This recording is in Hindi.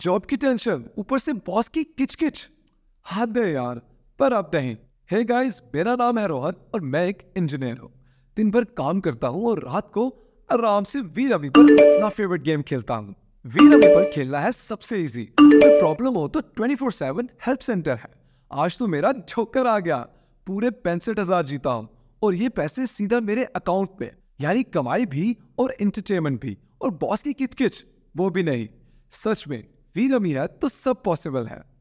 जॉब की टेंशन ऊपर से बॉस की किचकिच हाथ दे यार पर आप नहीं हे गाइस मेरा नाम है रोहन और मैं एक इंजीनियर हूँ दिन भर काम करता हूँ और रात को आराम से वीर रमी पर अपना फेवरेट गेम खेलता हूँ वीर रमी पर खेलना है सबसे इजी कोई प्रॉब्लम हो तो 24/7 हेल्प सेंटर है आज तो मेरा जोकर आ गया पूरे पैंसठ हजार जीता हूँ और ये पैसे सीधा मेरे अकाउंट में यानी कमाई भी और एंटरटेनमेंट भी और बॉस की किचकिच वो भी नहीं सच में वीलो मीरा तो सब पॉसिबल है